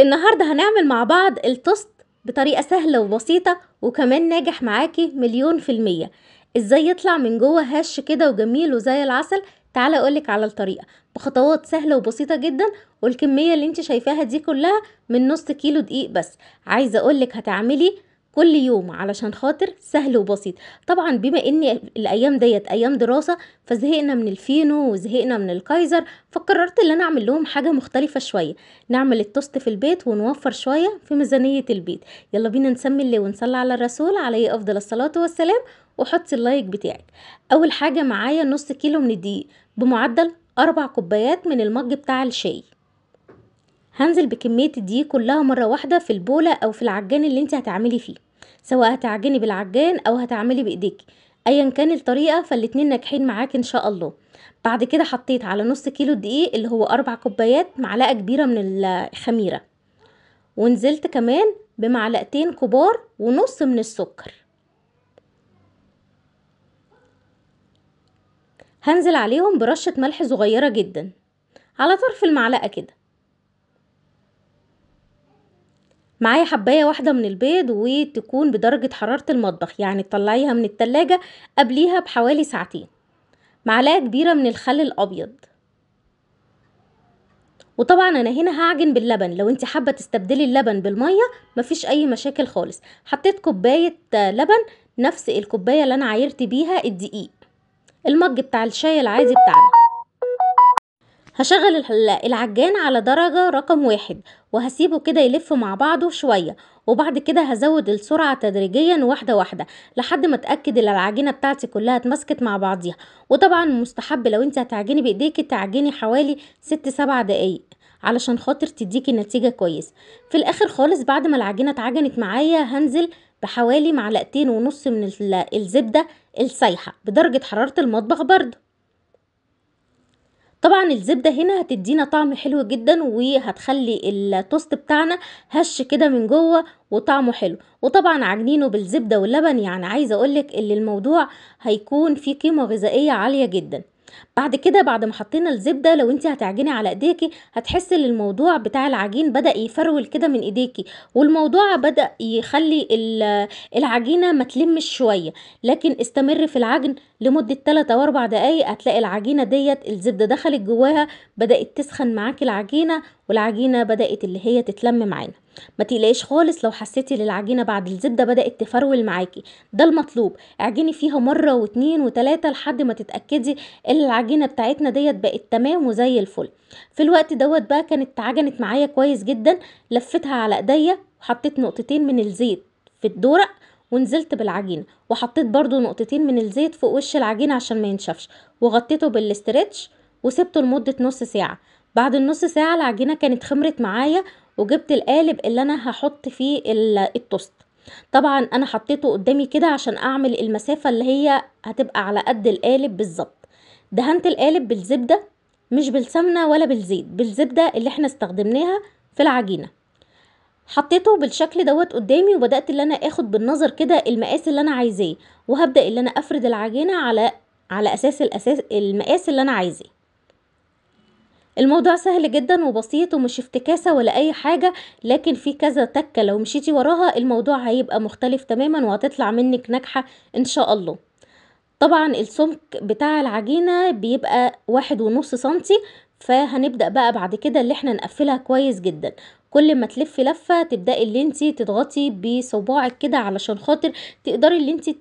النهاردة هنعمل مع بعض التوست بطريقة سهلة وبسيطة وكمان ناجح معاكي مليون في المية ازاي يطلع من جوه هش كده وجميل وزي العسل تعالى اقولك على الطريقة بخطوات سهلة وبسيطة جدا والكمية اللي انت شايفاها دي كلها من نص كيلو دقيق بس عايزة اقولك هتعملي كل يوم علشان خاطر سهل وبسيط طبعا بما ان الايام ديت ايام دراسه فزهقنا من الفينو وزهقنا من الكايزر فقررت ان انا اعمل لهم حاجه مختلفه شويه نعمل التوست في البيت ونوفر شويه في ميزانيه البيت يلا بينا نسمي اللي ونصلي على الرسول عليه افضل الصلاه والسلام وحطي اللايك بتاعك اول حاجه معايا نص كيلو من الدقيق بمعدل اربع كوبايات من المج بتاع الشاي هنزل بكمية الدقيق كلها مرة واحدة في البولة او في العجان اللي انت هتعملي فيه سواء هتعجني بالعجان او هتعملي بايديكي ايا كان الطريقه فالاتنين ناجحين معاك ان شاء الله بعد كده حطيت على نص كيلو دقيق اللي هو اربع كوبايات معلقه كبيره من الخميره ونزلت كمان بمعلقتين كبار ونص من السكر هنزل عليهم برشه ملح صغيره جدا على طرف المعلقه كده معايا حباية واحدة من البيض وتكون بدرجة حرارة المطبخ يعني تطلعيها من التلاجة قبليها بحوالي ساعتين معلقة كبيرة من الخل الأبيض وطبعا انا هنا هعجن باللبن لو انت حابه تستبدلي اللبن بالميه مفيش اي مشاكل خالص حطيت كوبايه لبن نفس الكوبايه اللي انا عايرت بيها الدقيق المج بتاع الشاي العادي بتاعنا هشغل العجان على درجة رقم واحد وهسيبه كده يلف مع بعضه شوية وبعد كده هزود السرعة تدريجيا واحدة واحدة لحد ما اتأكد ان العجينة بتاعتي كلها اتمسكت مع بعضيها وطبعا مستحب لو انت هتعجني بايديك تعجني حوالي ست سبع دقايق علشان خاطر تديكي نتيجة كويس في الاخر خالص بعد ما العجينة اتعجنت معايا هنزل بحوالي معلقتين ونص من الزبدة السايحة بدرجة حرارة المطبخ برضه طبعا الزبدة هنا هتدينا طعم حلو جدا وهتخلي التوست بتاعنا هش كده من جوه وطعمه حلو وطبعا عجنينه بالزبدة واللبن يعني عايزة اقولك ان الموضوع هيكون فيه قيمة غذائية عالية جدا بعد كده بعد ما حطينا الزبده لو انت هتعجني على ايديكي هتحسي ان الموضوع بتاع العجين بدا يفرول كده من ايديكي والموضوع بدا يخلي العجينه ما تلمش شويه لكن استمر في العجن لمده 3 او 4 دقائق هتلاقي العجينه ديت الزبده دخلت جواها بدات تسخن معاكي العجينه والعجينه بدات اللي هي تتلم معانا ما تقلقيش خالص لو حسيتي ان العجينه بعد الزبده بدات تفرول معاكي ده المطلوب اعجني فيها مره واتنين وتلاته لحد ما تتاكدي ان العجينه بتاعتنا ديت بقت تمام وزي الفل في الوقت دوت بقى كانت تعجنت معايا كويس جدا لفتها على ايديا وحطيت نقطتين من الزيت في الدورق ونزلت بالعجينة وحطيت برضو نقطتين من الزيت فوق وش العجينة عشان ما ينشفش وغطيته بالاسترتش وسبته لمدة نص ساعة بعد النص ساعة العجينة كانت خمرت معايا وجبت القالب اللي انا هحط فيه التوست طبعا انا حطيته قدامي كده عشان اعمل المسافة اللي هي هتبقى على قد القالب بالظبط دهنت القالب بالزبدة مش بالسمنة ولا بالزيت بالزبدة اللي احنا استخدمناها في العجينة حطيته بالشكل دوت قدامي وبدأت اللي انا اخد بالنظر كده المقاس اللي انا عايزاه وهبدأ اللي انا افرد العجينة على على اساس الاساس المقاس اللي انا عايزاه الموضوع سهل جدا وبسيط ومش افتكاسة ولا اي حاجة لكن في كذا تكة لو مشيتي وراها الموضوع هيبقى مختلف تماما وهتطلع منك ناجحة ان شاء الله طبعا السمك بتاع العجينة بيبقى واحد ونص سنتي فهنبدأ بقى بعد كده اللي احنا نقفلها كويس جدا كل ما تلفي لفة تبدأي اللي انتي تضغطي بصباعك كده علشان خاطر تقدري اللي انتي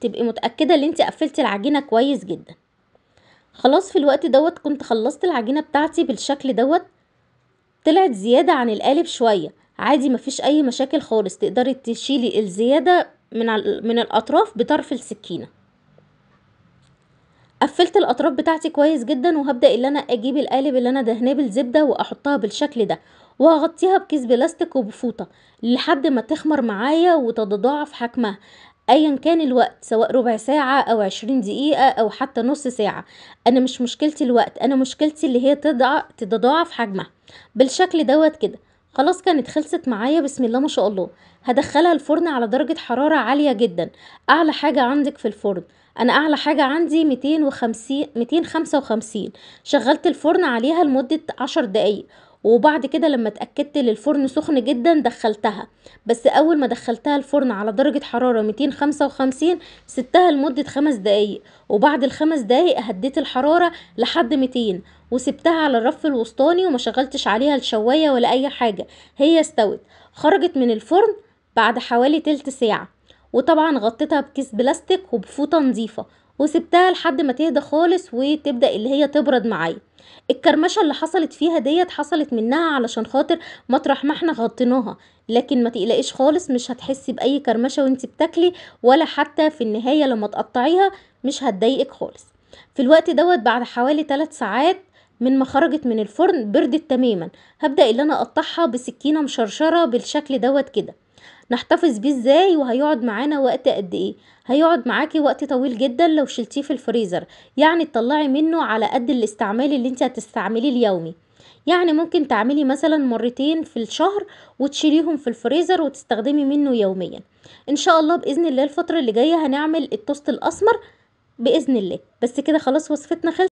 تبقي متأكدة اللي انتي قفلتي العجينة كويس جدا خلاص في الوقت دوت كنت خلصت العجينة بتاعتي بالشكل دوت طلعت زيادة عن القالب شوية عادي مفيش اي مشاكل خالص تقدري تشيلي الزيادة من, من الاطراف بطرف السكينة قفلت الاطراف بتاعتي كويس جدا وهبدأ اللي انا اجيب القالب اللي انا دهناه بالزبدة واحطها بالشكل ده وهغطيها بكيس بلاستيك وبفوطة لحد ما تخمر معايا وتتضاعف حجمها ايا كان الوقت سواء ربع ساعة او عشرين دقيقة او حتى نص ساعة انا مش مشكلتي الوقت انا مشكلتي اللي هي تضع تتضاعف حجمها بالشكل دوت كده خلاص كانت خلصت معايا بسم الله ما شاء الله هدخلها الفرن على درجة حرارة عالية جدا اعلى حاجة عندك في الفرن انا اعلى حاجة عندي 250 255 شغلت الفرن عليها لمدة 10 دقايق وبعد كده لما اتاكدت ان الفرن سخن جدا دخلتها بس اول ما دخلتها الفرن على درجه حراره 255 سبتها لمده خمس دقايق وبعد الخمس دقايق هديت الحراره لحد 200 وسبتها على الرف الوسطاني وما شغلتش عليها الشوايه ولا اي حاجه هي استوت خرجت من الفرن بعد حوالي تلت ساعه وطبعا غطيتها بكيس بلاستيك وبفوطه نظيفه وسبتها لحد ما تهدى خالص وتبدا اللي هي تبرد معايا الكرمشه اللي حصلت فيها ديت حصلت منها علشان خاطر مطرح ما احنا غطيناها لكن ما تقلقيش خالص مش هتحسي باي كرمشه وانت بتاكلي ولا حتى في النهايه لما تقطعيها مش هتضايقك خالص في الوقت دوت بعد حوالي 3 ساعات من ما خرجت من الفرن بردت تماما هبدا ان انا اقطعها بسكينه مشرشره بالشكل دوت كده نحتفظ بيه ازاي وهيقعد معانا وقت قد ايه هيقعد معاكي وقت طويل جدا لو شلتيه في الفريزر يعني تطلعي منه على قد الاستعمال اللي انت هتستعمليه اليومي يعني ممكن تعملي مثلا مرتين في الشهر وتشيليهم في الفريزر وتستخدمي منه يوميا ان شاء الله باذن الله الفتره اللي جايه هنعمل التوست الاسمر باذن الله بس كده خلاص وصفتنا خلصت